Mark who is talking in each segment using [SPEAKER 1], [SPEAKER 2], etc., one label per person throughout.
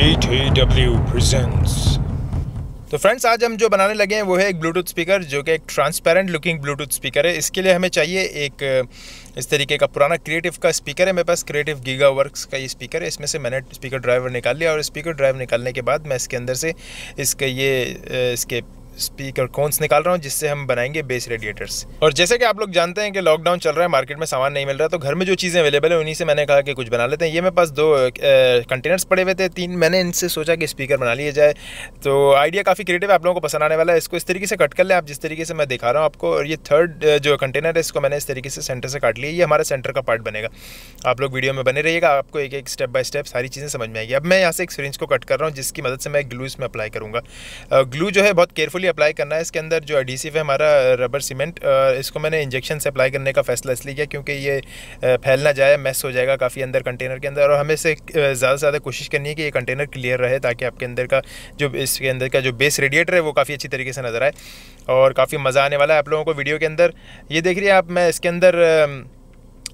[SPEAKER 1] GTW presents. तो friends आज हम जो बनाने लगे हैं वो है एक ब्लूटूथ स्पीकर जो कि एक ट्रांसपेरेंट लुकिंग ब्लूटूथ स्पीकर है इसके लिए हमें चाहिए एक इस तरीके का पुराना क्रिएटिव का स्पीकर है मेरे पास क्रिएटिव गीगा वर्कस का ये स्पीकर है इसमें से मैंने स्पीकर ड्राइवर निकाल लिया और स्पीकर ड्राइव निकालने के बाद मैं इसके अंदर से इसके ये इसके स्पीकर कोन्स निकाल रहा हूँ जिससे हम बनाएंगे बेस रेडिएटर्स और जैसे कि आप लोग जानते हैं कि लॉकडाउन चल रहा है मार्केट में सामान नहीं मिल रहा तो घर में जो चीज़ें अवेलेबल है उन्हीं से मैंने कहा कि कुछ बना लेते हैं ये मेरे पास दो कंटेनर्स पड़े हुए थे तीन मैंने इनसे सोचा कि स्पीकर बना लिया जाए तो आइडिया काफ़ी क्रिएटिव है आप लोगों को पसंद आने वाला है इसको इस तरीके से कट कर लें आप जिस तरीके से मैं दिखा रहा हूँ आपको और ये थर्ड जो कंटेनर है इसको मैंने इस तरीके से सेंटर से काट लिया ये हमारा सेंटर का पार्ट बनेगा आप लोग वीडियो में बने रहिएगा आपको एक एक स्टेप बाय स्टेप सारी चीज़ें समझ में आएगी अब मैं यहाँ से एक सिरिंज को कट कर रहा हूँ जिसकी मदद से मैं ग्लू इसमें अप्लाई करूँगा ग्लू जो है बहुत केयरफुली अप्लाई करना है इसके अंदर जो एडिसिव है हमारा रबर सीमेंट इसको मैंने इंजेक्शन से अप्लाई करने का फैसला इसलिए किया क्योंकि ये फैल ना जाए मैस हो जाएगा काफ़ी अंदर कंटेनर के अंदर और हमें से ज़्यादा से ज़्यादा कोशिश करनी है कि ये कंटेनर क्लियर रहे ताकि आपके अंदर का जो इसके अंदर का जो बेस रेडिएटर है वो काफ़ी अच्छी तरीके से नज़र आए और काफ़ी मज़ा आने वाला है आप लोगों को वीडियो के अंदर ये देख रही है आप मैं इसके अंदर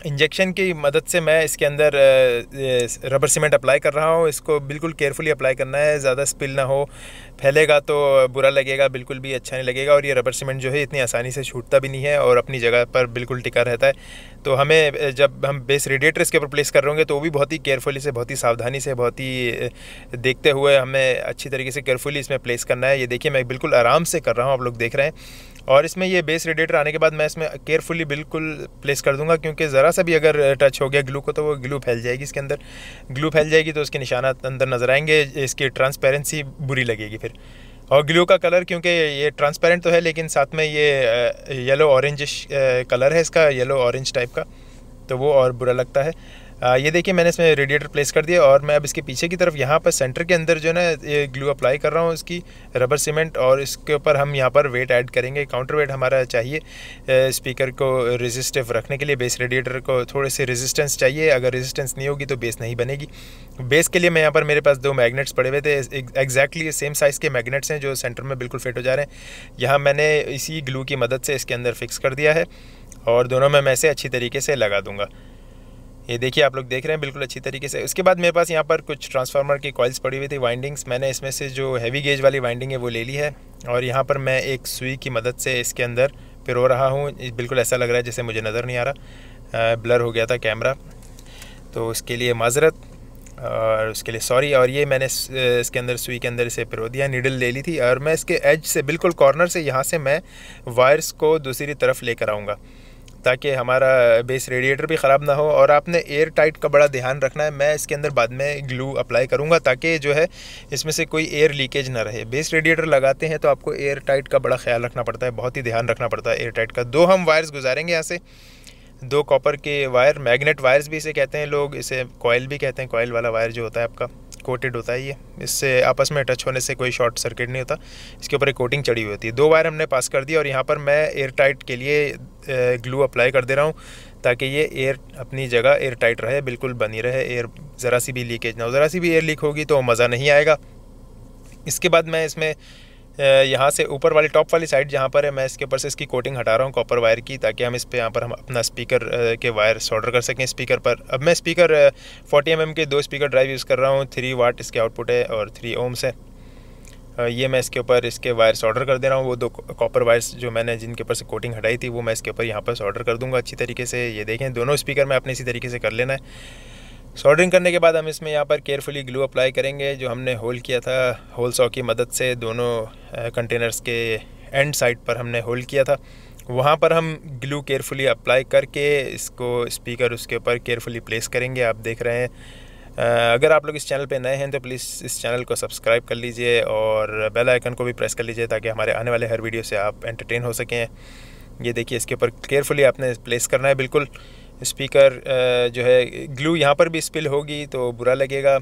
[SPEAKER 1] इंजेक्शन की मदद से मैं इसके अंदर रबर सीमेंट अप्लाई कर रहा हूँ इसको बिल्कुल केयरफुली अप्लाई करना है ज़्यादा स्पिल ना हो फैलेगा तो बुरा लगेगा बिल्कुल भी अच्छा नहीं लगेगा और ये रबर सीमेंट जो है इतनी आसानी से छूटता भी नहीं है और अपनी जगह पर बिल्कुल टिका रहता है तो हमें जब हम बेस रेडिएटर इसके ऊपर प्लेस कर रहे होंगे तो वो भी बहुत ही केयरफुली से बहुत ही सावधानी से बहुत ही देखते हुए हमें अच्छी तरीके से केयरफुली इसमें प्लेस करना है ये देखिए मैं बिल्कुल आराम से कर रहा हूँ आप लोग देख रहे हैं और इसमें ये बेस रेडिएटर आने के बाद मैं इसमें केयरफुली बिल्कुल प्लेस कर दूंगा क्योंकि ज़रा सा भी अगर टच हो गया ग्लू को तो वो ग्लू फैल जाएगी इसके अंदर ग्लू फैल जाएगी तो उसके निशाना अं-, अंदर नज़र आएंगे इसकी ट्रांसपेरेंसी बुरी लगेगी फिर और ग्लू का कलर क्योंकि ये ट्रांसपेरेंट तो है लेकिन साथ में ये येलो ऑरेंज कलर है इसका येलो ऑरेंज टाइप का तो वो और बुरा लगता है ये देखिए मैंने इसमें रेडिएटर प्लेस कर दिया और मैं अब इसके पीछे की तरफ यहाँ पर सेंटर के अंदर जो है ना ग्लू अप्लाई कर रहा हूँ इसकी रबर सीमेंट और इसके ऊपर हम यहाँ पर वेट ऐड करेंगे काउंटर वेट हमारा चाहिए स्पीकर को रेजिस्टिव रखने के लिए बेस रेडिएटर को थोड़े से रेजिस्टेंस चाहिए अगर रेजिस्टेंस नहीं होगी तो बेस नहीं बनेगी बेस के लिए मैं यहाँ पर मेरे पास दो मैगनेट्स पड़े हुए थे एग्जैक्टली सेम साइज़ के मैगनेट्स हैं जो सेंटर में बिल्कुल फिट हो जा रहे हैं यहाँ मैंने इसी ग्लू की मदद से इसके अंदर फिक्स कर दिया है और दोनों में मैं इसे अच्छी तरीके से लगा दूँगा ये देखिए आप लोग देख रहे हैं बिल्कुल अच्छी तरीके से उसके बाद मेरे पास यहाँ पर कुछ ट्रांसफार्मर की कॉइल्स पड़ी हुई थी वाइंडिंग्स मैंने इसमें से जो हैवी गेज वाली वाइंडिंग है वो ले ली है और यहाँ पर मैं एक सुई की मदद से इसके अंदर पिरो रहा हूँ बिल्कुल ऐसा लग रहा है जैसे मुझे नज़र नहीं आ रहा ब्लर हो गया था कैमरा तो उसके लिए माजरत और उसके लिए सॉरी और ये मैंने इसके अंदर सुई के अंदर इसे पिरो दिया नीडल ले ली थी और मैं इसके एज से बिल्कुल कॉर्नर से यहाँ से मैं वायर्स को दूसरी तरफ लेकर आऊँगा ताकि हमारा बेस रेडिएटर भी ख़राब ना हो और आपने एयर टाइट का बड़ा ध्यान रखना है मैं इसके अंदर बाद में ग्लू अप्लाई करूँगा ताकि जो है इसमें से कोई एयर लीकेज ना रहे बेस रेडिएटर लगाते हैं तो आपको एयर टाइट का बड़ा ख्याल रखना पड़ता है बहुत ही ध्यान रखना पड़ता है एयर टाइट का दो हम वायर्स गुजारेंगे यहाँ से दो कॉपर के वायर मैग्नेट वायर्स भी इसे कहते हैं लोग इसे कॉयल भी कहते हैं कॉयल वाला वायर जो होता है आपका कोटेड होता है ये इससे आपस में टच होने से कोई शॉर्ट सर्किट नहीं होता इसके ऊपर एक कोटिंग चढ़ी हुई होती है दो वायर हमने पास कर दिया और यहाँ पर मैं एयर टाइट के लिए ग्लू अप्लाई कर दे रहा हूँ ताकि ये एयर अपनी जगह एयर टाइट रहे बिल्कुल बनी रहे एयर ज़रा सी भी लीकेज ना हो ज़रा सी भी एयर लीक होगी तो मज़ा नहीं आएगा इसके बाद मैं इसमें यहाँ से ऊपर वाली टॉप वाली साइड जहाँ पर है मैं इसके ऊपर से इसकी कोटिंग हटा रहा हूँ कॉपर वायर की ताकि हम इस पर यहाँ पर हम अपना स्पीकर के वायर सोल्डर कर सकें स्पीकर पर अब मैं स्पीकर 40 एम mm के दो स्पीकर ड्राइव यूज़ कर रहा हूँ थ्री वाट इसके आउटपुट है और थ्री ओम्स है ये मैं इसके ऊपर इसके वायर्स ऑर्डर कर दे रहा हूँ वो दो कॉपर वायर्स जो मैंने जिनके ऊपर से कोटिंग हटाई थी वो मैं इसके ऊपर यहाँ पर ऑर्डर कर दूँगा अच्छी तरीके से ये देखें दोनों स्पीकर मैं अपने इसी तरीके से कर लेना है सोल्डरिंग करने के बाद हम इसमें यहाँ पर केयरफुली ग्लू अप्लाई करेंगे जो हमने होल किया था होल सॉ की मदद से दोनों कंटेनर्स के एंड साइड पर हमने होल किया था वहाँ पर हम ग्लू केयरफुली अप्लाई करके इसको स्पीकर उसके ऊपर केयरफुली प्लेस करेंगे आप देख रहे हैं अगर आप लोग इस चैनल पे नए हैं तो प्लीज़ इस चैनल को सब्सक्राइब कर लीजिए और बेल आइकन को भी प्रेस कर लीजिए ताकि हमारे आने वाले हर वीडियो से आप एंटरटेन हो सकें ये देखिए इसके ऊपर केयरफुली आपने प्लेस करना है बिल्कुल स्पीकर जो है ग्लू यहाँ पर भी स्पिल होगी तो बुरा लगेगा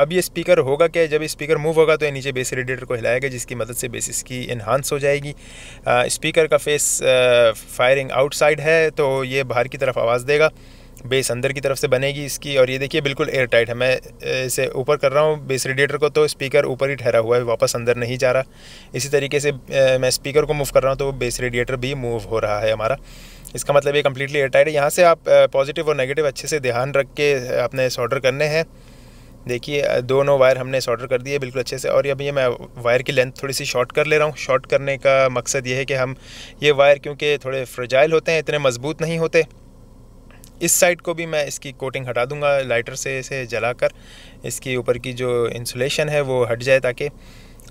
[SPEAKER 1] अब ये स्पीकर होगा क्या जब स्पीकर मूव होगा तो ये नीचे बेस रेडिएटर को हिलाएगा जिसकी मदद से बेसिस की इन्हांस हो जाएगी स्पीकर का फेस फायरिंग आउटसाइड है तो ये बाहर की तरफ आवाज़ देगा बेस अंदर की तरफ से बनेगी इसकी और ये देखिए बिल्कुल एयर टाइट है मैं इसे ऊपर कर रहा हूँ बेस रेडिएटर को तो स्पीकर ऊपर ही ठहरा हुआ है वापस अंदर नहीं जा रहा इसी तरीके से मैं स्पीकर को मूव कर रहा हूँ तो बेस रेडिएटर भी मूव हो रहा है हमारा इसका मतलब ये कम्प्लीटली एयरटाइट है यहाँ से आप पॉजिटिव और नेगेटिव अच्छे से ध्यान रख के अपने ऑर्डर करने हैं देखिए दोनों वायर हमने ऑर्डर कर दिए बिल्कुल अच्छे से और ये मैं वायर की लेंथ थोड़ी सी शॉर्ट कर ले रहा हूँ शॉर्ट करने का मकसद ये है कि हम ये वायर क्योंकि थोड़े फ्रजाइल होते हैं इतने मजबूत नहीं होते इस साइड को भी मैं इसकी कोटिंग हटा दूंगा लाइटर से इसे जलाकर इसकी ऊपर की जो इंसुलेशन है वो हट जाए ताकि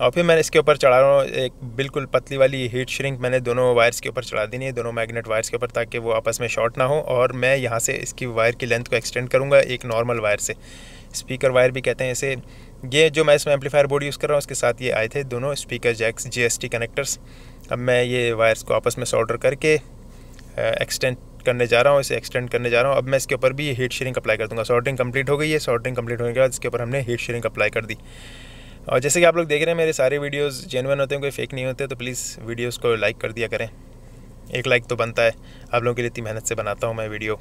[SPEAKER 1] और फिर मैंने इसके ऊपर चढ़ा रहा हूँ एक बिल्कुल पतली वाली हीट श्रिंक मैंने दोनों वायर्स के ऊपर चढ़ा देनी है दोनों मैग्नेट वायर्स के ऊपर ताकि वो आपस में शॉर्ट ना हो और मैं यहाँ से इसकी वायर की लेंथ को एक्सटेंड करूँगा एक नॉर्मल वायर से स्पीकर वायर भी कहते हैं इसे ये जो मैं इसमें एम्पलीफायर बोर्ड यूज़ कर रहा हूँ उसके साथ ये आए थे दोनों स्पीकर जैक्स टी कनेक्टर्स अब मैं ये वायर्स को आपस में सोल्डर करके एक्सटेंड करने जा रहा हूँ इसे एक्सटेंड करने जा रहा हूँ अब मैं इसके ऊपर भी हीट शेयरिंग अप्लाई कर दूँगा सोल्डरिंग कंप्लीट हो गई है सोल्डरिंग कंप्लीट होने के बाद इसके ऊपर हमने हीट शेयरिंग अप्लाई कर दी और जैसे कि आप लोग देख रहे हैं मेरे सारे वीडियोस जेनवन होते हैं कोई फेक नहीं होते तो प्लीज़ वीडियोस को लाइक कर दिया करें एक लाइक तो बनता है आप लोगों के लिए इतनी मेहनत से बनाता हूँ मैं वीडियो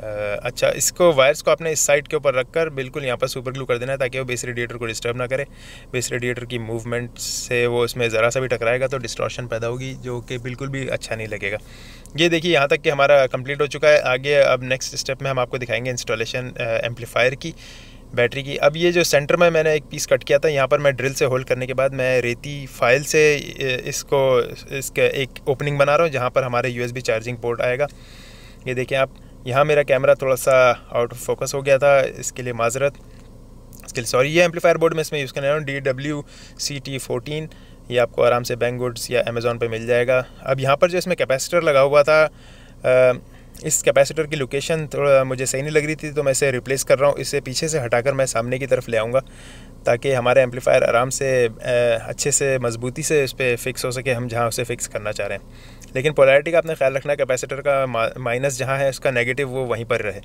[SPEAKER 1] अच्छा इसको वायर्स को आपने इस साइड के ऊपर रखकर बिल्कुल यहाँ पर सुपर ग्लू कर देना है ताकि वो बेस रेडिएटर को डिस्टर्ब ना करे बेस रेडिएटर की मूवमेंट से वो इसमें ज़रा सा भी टकराएगा तो डिस्ट्रॉशन पैदा होगी जो कि बिल्कुल भी अच्छा नहीं लगेगा ये देखिए यहाँ तक कि हमारा कंप्लीट हो चुका है आगे अब नेक्स्ट स्टेप में हम आपको दिखाएंगे इंस्टॉलेशन एम्पलीफायर की बैटरी की अब ये जो सेंटर में मैंने एक पीस कट किया था यहाँ पर मैं ड्रिल से होल्ड करने के बाद मैं रेती फाइल से इसको इसका एक ओपनिंग बना रहा हूँ जहाँ पर हमारे यूएसबी चार्जिंग पोर्ट आएगा ये देखें आप यहाँ मेरा कैमरा थोड़ा सा आउट ऑफ फोकस हो गया था इसके लिए माजरत इसके लिए सॉरी ये एम्पलीफायर बोर्ड में इसमें यूज़ करने रहा हूँ D W C T fourteen ये आपको आराम से बैंक गुड्स या अमेज़ोन पर मिल जाएगा अब यहाँ पर जो इसमें कैपेसिटर लगा हुआ था आ, इस कैपेसिटर की लोकेशन थोड़ा मुझे सही नहीं लग रही थी तो मैं इसे रिप्लेस कर रहा हूँ इसे पीछे से हटाकर मैं सामने की तरफ ले आऊँगा ताकि हमारे एम्पलीफायर आराम से अच्छे से मजबूती से इस पर फिक्स हो सके हम जहाँ उसे फ़िक्स करना चाह रहे हैं लेकिन पोलैरिटी का आपने ख्याल रखना है कैपेसिटर का माइनस जहाँ है उसका नेगेटिव वो वहीं पर रहे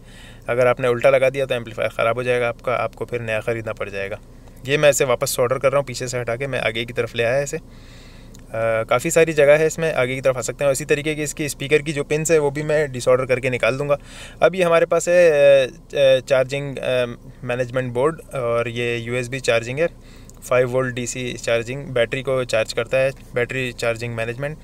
[SPEAKER 1] अगर आपने उल्टा लगा दिया तो एम्पलीफायर ख़राब हो जाएगा आपका आपको फिर नया ख़रीदना पड़ जाएगा ये मैं इसे वापस ऑर्डर कर रहा हूँ पीछे से हटा के मैं आगे की तरफ ले आया इसे काफ़ी सारी जगह है इसमें आगे की तरफ आ सकते हैं इसी तरीके की इसकी स्पीकर की जो पिन है वो भी मैं डिसऑर्डर करके निकाल दूंगा अब ये हमारे पास है चार्जिंग मैनेजमेंट बोर्ड और ये यूएसबी चार्जिंग है five volt DC charging battery को चार्ज करता है बैटरी चार्जिंग मैनेजमेंट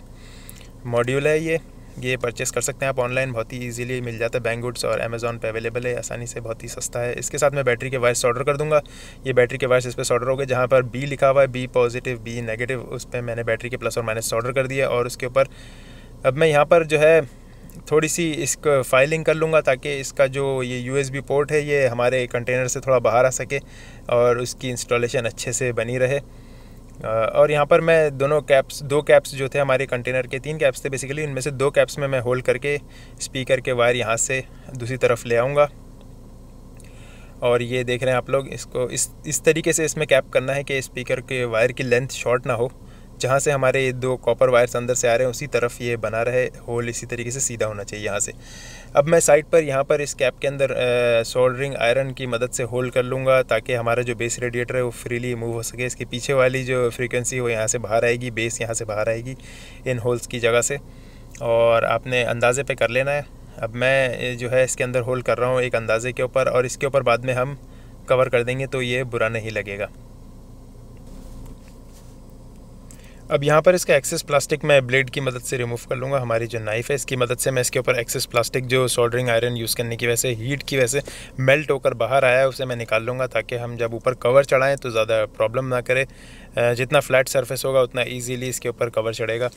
[SPEAKER 1] मॉड्यूल है ये ये परचेस कर सकते हैं आप ऑनलाइन बहुत ही ईजिली मिल जाता है बैंक गुड्स और अमेज़ॉन पे अवेलेबल है आसानी से बहुत ही सस्ता है इसके साथ मैं बैटरी के वायर्स ऑर्डर कर दूंगा ये बैटरी के वायर्स इस पर ऑर्डर हो गए जहाँ पर बी लिखा हुआ है बी पॉजिटिव बी नेगेटिव उस पर मैंने बैटरी के प्लस और माइनस ऑर्डर कर दिया और उसके ऊपर अब मैं यहाँ पर जो है थोड़ी सी इसको फाइलिंग कर लूँगा ताकि इसका जो ये यू पोर्ट है ये हमारे कंटेनर से थोड़ा बाहर आ सके और उसकी इंस्टॉलेशन अच्छे से बनी रहे और यहाँ पर मैं दोनों कैप्स दो कैप्स जो थे हमारे कंटेनर के तीन कैप्स थे बेसिकली इनमें से दो कैप्स में मैं होल्ड करके स्पीकर के वायर यहाँ से दूसरी तरफ ले आऊँगा और ये देख रहे हैं आप लोग इसको इस इस तरीके से इसमें कैप करना है कि स्पीकर के वायर की लेंथ शॉर्ट ना हो जहाँ से हमारे ये दो कॉपर वायर्स अंदर से आ रहे हैं उसी तरफ ये बना रहे होल इसी तरीके से सीधा होना चाहिए यहाँ से अब मैं साइड पर यहाँ पर इस कैप के अंदर सोल्डरिंग आयरन की मदद से होल्ड कर लूँगा ताकि हमारा जो बेस रेडिएटर है वो फ्रीली मूव हो सके इसके पीछे वाली जो फ्रीकवेंसी वो यहाँ से बाहर आएगी बेस यहाँ से बाहर आएगी इन होल्स की जगह से और आपने अंदाजे पर कर लेना है अब मैं जो है इसके अंदर होल्ड कर रहा हूँ एक अंदाजे के ऊपर और इसके ऊपर बाद में हम कवर कर देंगे तो ये बुरा नहीं लगेगा अब यहाँ पर इसका एक्सेस प्लास्टिक मैं ब्लेड की मदद से रिमूव कर लूँगा हमारी जो नाइफ़ है इसकी मदद से मैं इसके ऊपर एक्सेस प्लास्टिक जो सोल्डरिंग आयरन यूज़ करने की वैसे हीट की वैसे मेल्ट होकर बाहर आया है उसे मैं निकाल लूँगा ताकि हम जब ऊपर कवर चढ़ाएँ तो ज़्यादा प्रॉब्लम ना करे जितना फ्लैट सरफेस होगा उतना इजीली इसके ऊपर कवर चढ़ेगा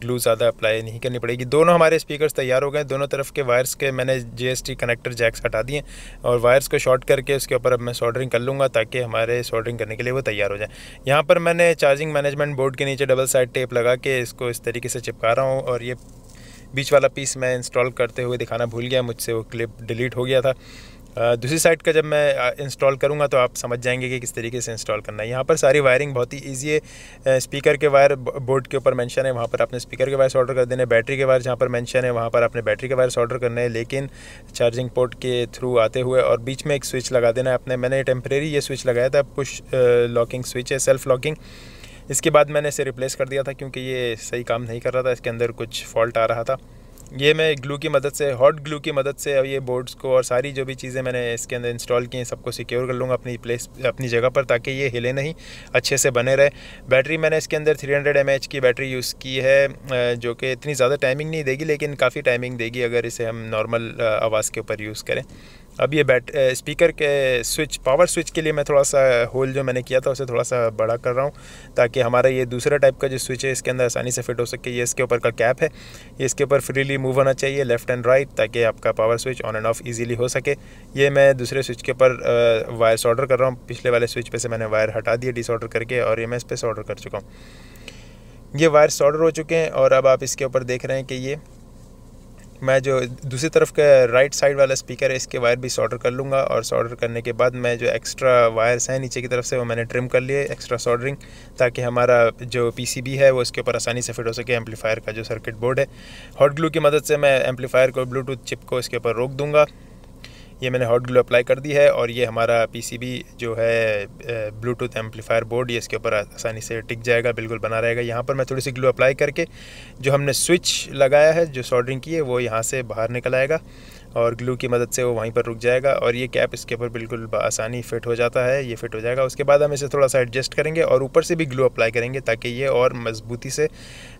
[SPEAKER 1] ग्लू ज़्यादा अप्लाई नहीं करनी पड़ेगी दोनों हमारे स्पीकर्स तैयार हो गए दोनों तरफ के वायर्स के मैंने जीएसटी कनेक्टर जैक्स हटा दिए और वायर्स को शॉर्ट करके उसके ऊपर अब मैं सोल्डरिंग कर लूँगा ताकि हमारे सोल्डरिंग करने के लिए वो तैयार हो जाए यहाँ पर मैंने चार्जिंग मैनेजमेंट बोर्ड के नीचे डबल साइड टेप लगा के इसको इस तरीके से चिपका रहा हूँ और ये बीच वाला पीस मैं इंस्टॉल करते हुए दिखाना भूल गया मुझसे वो क्लिप डिलीट हो गया था दूसरी साइड का जब मैं इंस्टॉल करूँगा तो आप समझ जाएंगे कि किस तरीके से इंस्टॉल करना है यहाँ पर सारी वायरिंग बहुत ही ईजी है स्पीकर के वायर बोर्ड के ऊपर मैंशन है वहाँ पर आपने स्पीकर के वायर्स ऑर्डर कर देने बैटरी के वायर जहाँ पर मैंशन है वहाँ पर आपने बैटरी के वायर्स ऑर्डर करने हैं लेकिन चार्जिंग पोर्ट के थ्रू आते हुए और बीच में एक स्विच लगा देना है आपने मैंने टेम्परेरी ये स्विच लगाया था पुश लॉकिंग स्विच है सेल्फ लॉकिंग इसके बाद मैंने इसे रिप्लेस कर दिया था क्योंकि ये सही काम नहीं कर रहा था इसके अंदर कुछ फॉल्ट आ रहा था ये मैं ग्लू की मदद से हॉट ग्लू की मदद से ये बोर्ड्स को और सारी जो भी चीज़ें मैंने इसके अंदर इंस्टॉल की हैं सबको सिक्योर कर लूँगा अपनी प्लेस अपनी जगह पर ताकि ये हिले नहीं अच्छे से बने रहे बैटरी मैंने इसके अंदर 300 हंड्रेड की बैटरी यूज़ की है जो कि इतनी ज़्यादा टाइमिंग नहीं देगी लेकिन काफ़ी टाइमिंग देगी अगर इसे हम नॉर्मल आवाज़ के ऊपर यूज़ करें अब ये बैट स्पीकर के स्विच पावर स्विच के लिए मैं थोड़ा सा होल जो मैंने किया था उसे थोड़ा सा बड़ा कर रहा हूँ ताकि हमारा ये दूसरा टाइप का जो स्विच है इसके अंदर आसानी से फिट हो सके ये इसके ऊपर का कैप है ये इसके ऊपर फ्रीली मूव होना चाहिए लेफ्ट एंड राइट ताकि आपका power switch on and off easily हो सके ये मैं दूसरे स्विच के ऊपर वायर्स ऑर्डर कर रहा हूँ पिछले वाले स्विच पर से मैंने वायर हटा दिए डिसऑर्डर करके और ये मैं इस पर से ऑर्डर कर चुका हूँ ये वायर्स ऑर्डर हो चुके हैं और अब आप इसके ऊपर देख रहे हैं कि ये मैं जो दूसरी तरफ का राइट साइड वाला स्पीकर है इसके वायर भी सॉल्डर कर लूँगा और सॉल्डर करने के बाद मैं जो एक्स्ट्रा वायर्स हैं नीचे की तरफ से वो मैंने ट्रिम कर लिए एक्स्ट्रा सॉल्डरिंग ताकि हमारा जो पीसीबी है वो इसके ऊपर आसानी से फिट हो सके एम्पलीफायर का जो सर्किट बोर्ड है हॉट ग्लू की मदद से मैं एम्पलीफायर को ब्लूटूथ चिप को इसके ऊपर रोक दूँगा ये मैंने हॉट ग्लू अप्लाई कर दी है और ये हमारा पीसीबी जो है ब्लूटूथ एम्पलीफायर बोर्ड ये इसके ऊपर आसानी से टिक जाएगा बिल्कुल बना रहेगा यहाँ पर मैं थोड़ी सी ग्लू अप्लाई करके जो हमने स्विच लगाया है जो सोल्डरिंग की है वो यहाँ से बाहर निकल आएगा और ग्लू की मदद से वो वहीं पर रुक जाएगा और ये कैप इसके ऊपर बिल्कुल आसानी फिट हो जाता है ये फिट हो जाएगा उसके बाद हम इसे थोड़ा सा एडजस्ट करेंगे और ऊपर से भी ग्लू अप्लाई करेंगे ताकि ये और मजबूती से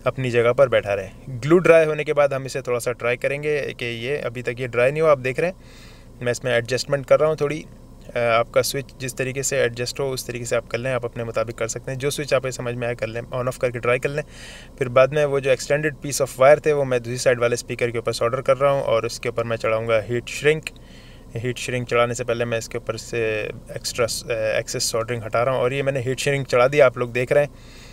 [SPEAKER 1] अपनी जगह पर बैठा रहे ग्लू ड्राई होने के बाद हम इसे थोड़ा सा ट्राई करेंगे कि ये अभी तक ये ड्राई नहीं हो आप देख रहे हैं मैं इसमें एडजस्टमेंट कर रहा हूँ थोड़ी आपका स्विच जिस तरीके से एडजस्ट हो उस तरीके से आप कर लें आप अपने मुताबिक कर सकते हैं जो स्विच आपको समझ में आए कर लें ऑन ऑफ करके ट्राई कर लें फिर बाद में वो जो एक्सटेंडेड पीस ऑफ वायर थे वो मैं दूसरी साइड वाले स्पीकर के ऊपर ऑर्डर कर रहा हूँ और उसके ऊपर मैं चढ़ाऊँगा हीट श्रिंक हीट श्रिंक चढ़ाने से पहले मैं इसके ऊपर से एक्स्ट्रा एक्सेस सोल्डरिंग हटा रहा हूँ और ये मैंने हीट श्रिंक चढ़ा दी आप लोग देख रहे हैं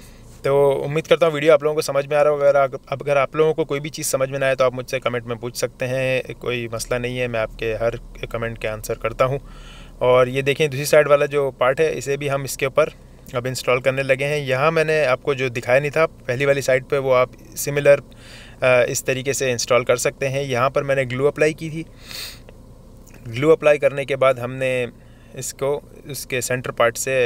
[SPEAKER 1] तो उम्मीद करता हूँ वीडियो आप लोगों को समझ में आ रहा हो अगर आप अगर आप लोगों को कोई भी चीज़ समझ में ना आए तो आप मुझसे कमेंट में पूछ सकते हैं कोई मसला नहीं है मैं आपके हर कमेंट के आंसर करता हूँ और ये देखें दूसरी साइड वाला जो पार्ट है इसे भी हम इसके ऊपर अब इंस्टॉल करने लगे हैं यहाँ मैंने आपको जो दिखाया नहीं था पहली वाली साइड पर वो आप सिमिलर इस तरीके से इंस्टॉल कर सकते हैं यहाँ पर मैंने ग्लू अप्लाई की थी ग्लू अप्लाई करने के बाद हमने इसको उसके सेंटर पार्ट से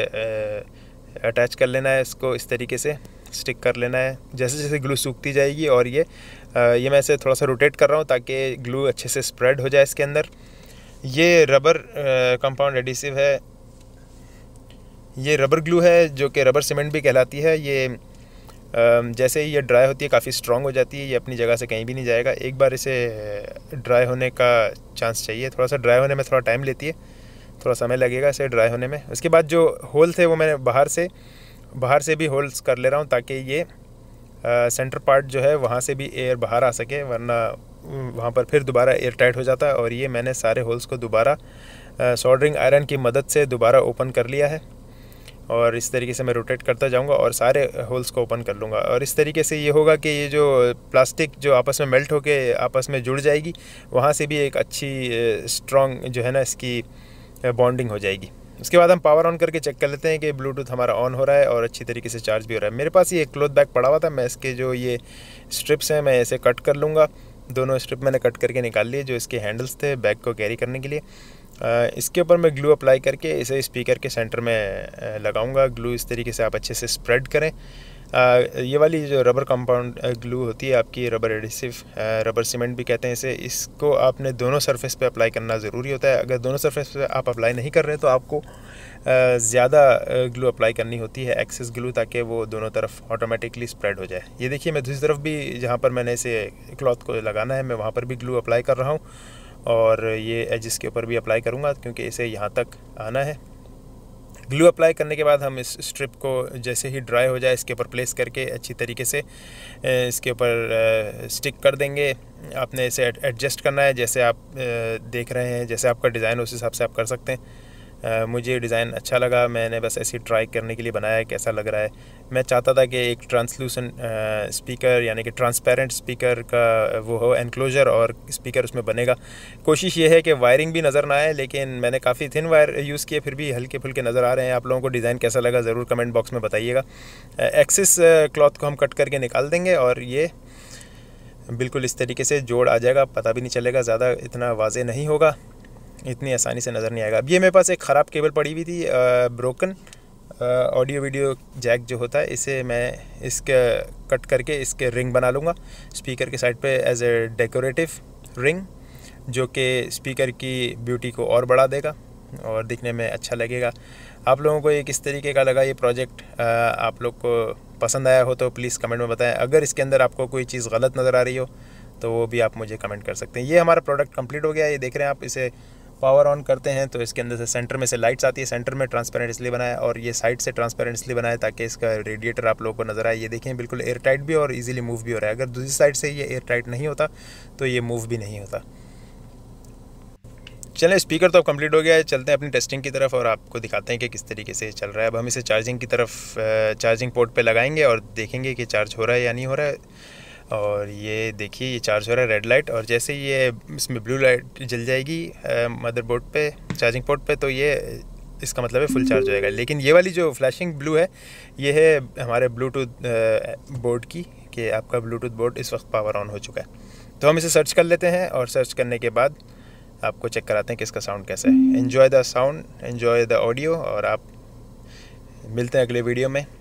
[SPEAKER 1] अटैच कर लेना है इसको इस तरीके से स्टिक कर लेना है जैसे जैसे ग्लू सूखती जाएगी और ये ये मैं इसे थोड़ा सा रोटेट कर रहा हूँ ताकि ग्लू अच्छे से स्प्रेड हो जाए इसके अंदर ये रबर कंपाउंड एडिसिव है ये रबर ग्लू है जो कि रबर सीमेंट भी कहलाती है ये जैसे ही ये ड्राई होती है काफ़ी स्ट्रॉन्ग हो जाती है ये अपनी जगह से कहीं भी नहीं जाएगा एक बार इसे ड्राई होने का चांस चाहिए थोड़ा सा ड्राई होने में थोड़ा टाइम लेती है थोड़ा समय लगेगा इसे ड्राई होने में उसके बाद जो होल थे वो मैंने बाहर से बाहर से भी होल्स कर ले रहा हूँ ताकि ये सेंटर पार्ट जो है वहाँ से भी एयर बाहर आ सके वरना वहाँ पर फिर दोबारा एयर टाइट हो जाता है और ये मैंने सारे होल्स को दोबारा सोल्डरिंग आयरन की मदद से दोबारा ओपन कर लिया है और इस तरीके से मैं रोटेट करता जाऊंगा और सारे होल्स को ओपन कर लूँगा और इस तरीके से ये होगा कि ये जो प्लास्टिक जो आपस में मेल्ट होके आपस में जुड़ जाएगी वहाँ से भी एक अच्छी स्ट्रॉन्ग जो है ना इसकी बॉन्डिंग हो जाएगी उसके बाद हम पावर ऑन करके चेक कर लेते हैं कि ब्लूटूथ हमारा ऑन हो रहा है और अच्छी तरीके से चार्ज भी हो रहा है मेरे पास ये क्लोथ बैग पड़ा हुआ था मैं इसके जो ये स्ट्रिप्स हैं मैं ऐसे कट कर लूँगा दोनों स्ट्रिप मैंने कट करके निकाल लिए जो इसके हैंडल्स थे बैग को कैरी करने के लिए इसके ऊपर मैं ग्लू अप्लाई करके इसे स्पीकर के सेंटर में लगाऊंगा ग्लू इस तरीके से आप अच्छे से स्प्रेड करें ये वाली जो रबर कंपाउंड ग्लू होती है आपकी रबर एडिसिव रबर सीमेंट भी कहते हैं इसे इसको आपने दोनों सरफेस पे अप्लाई करना ज़रूरी होता है अगर दोनों सरफेस पे आप अप्लाई नहीं कर रहे हैं तो आपको ज़्यादा ग्लू अप्लाई करनी होती है एक्सेस ग्लू ताकि वो दोनों तरफ ऑटोमेटिकली स्प्रेड हो जाए ये देखिए मैं दूसरी तरफ भी जहाँ पर मैंने इसे क्लॉथ को लगाना है मैं वहाँ पर भी ग्लू अप्लाई कर रहा हूँ और ये एजिस के ऊपर भी अप्लाई करूँगा क्योंकि इसे यहाँ तक आना है ग्लू अप्लाई करने के बाद हम इस स्ट्रिप को जैसे ही ड्राई हो जाए इसके ऊपर प्लेस करके अच्छी तरीके से इसके ऊपर स्टिक कर देंगे आपने इसे एडजस्ट करना है जैसे आप देख रहे हैं जैसे आपका डिज़ाइन उस हिसाब से आप कर सकते हैं मुझे डिज़ाइन अच्छा लगा मैंने बस ऐसे ट्राई करने के लिए बनाया कैसा लग रहा है मैं चाहता था कि एक ट्रांसलूसन स्पीकर यानी कि ट्रांसपेरेंट स्पीकर का वो हो एनक्लोजर और स्पीकर उसमें बनेगा कोशिश ये है कि वायरिंग भी नज़र ना आए लेकिन मैंने काफ़ी थिन वायर यूज़ किए फिर भी हल्के फुल्के नज़र आ रहे हैं आप लोगों को डिज़ाइन कैसा लगा ज़रूर कमेंट बॉक्स में बताइएगा एक्सिस क्लॉथ को हम कट करके निकाल देंगे और ये बिल्कुल इस तरीके से जोड़ आ जाएगा पता भी नहीं चलेगा ज़्यादा इतना वाजे नहीं होगा इतनी आसानी से नज़र नहीं आएगा अब ये मेरे पास एक ख़राब केबल पड़ी हुई थी ब्रोकन ऑडियो वीडियो जैक जो होता है इसे मैं इसके कट करके इसके रिंग बना लूँगा स्पीकर के साइड पे एज ए डेकोरेटिव रिंग जो कि स्पीकर की ब्यूटी को और बढ़ा देगा और दिखने में अच्छा लगेगा आप लोगों को ये किस तरीके का लगा ये प्रोजेक्ट आप लोग को पसंद आया हो तो प्लीज़ कमेंट में बताएं अगर इसके अंदर आपको कोई चीज़ गलत नज़र आ रही हो तो वो भी आप मुझे कमेंट कर सकते हैं ये हमारा प्रोडक्ट कंप्लीट हो गया ये देख रहे हैं आप इसे पावर ऑन करते हैं तो इसके अंदर से सेंटर में से लाइट्स आती है सेंटर में ट्रांसपेरेंट इसलिए बनाया और ये साइड से ट्रांसपेरेंट इसलिए बनाया ताकि इसका रेडिएटर आप लोगों को नज़र आए ये देखें बिल्कुल एयर टाइट भी और ईजिली मूव भी हो रहा है अगर दूसरी साइड से ये एयर टाइट नहीं होता तो ये मूव भी नहीं होता चलें स्पीकर तो अब कंप्लीट हो गया है चलते हैं अपनी टेस्टिंग की तरफ और आपको दिखाते हैं कि किस तरीके से चल रहा है अब हम इसे चार्जिंग की तरफ चार्जिंग पोर्ट पर लगाएंगे और देखेंगे कि चार्ज हो रहा है या नहीं हो रहा है और ये देखिए ये चार्ज हो रहा है रेड लाइट और जैसे ये इसमें ब्लू लाइट जल जाएगी मदरबोर्ड पे चार्जिंग पोर्ट पे तो ये इसका मतलब है फुल चार्ज होएगा लेकिन ये वाली जो फ्लैशिंग ब्लू है ये है हमारे ब्लूटूथ बोर्ड की कि आपका ब्लूटूथ बोर्ड इस वक्त पावर ऑन हो चुका है तो हम इसे सर्च कर लेते हैं और सर्च करने के बाद आपको चेक कराते हैं कि इसका साउंड कैसा है enjoy the sound enjoy the audio और आप मिलते हैं अगले वीडियो में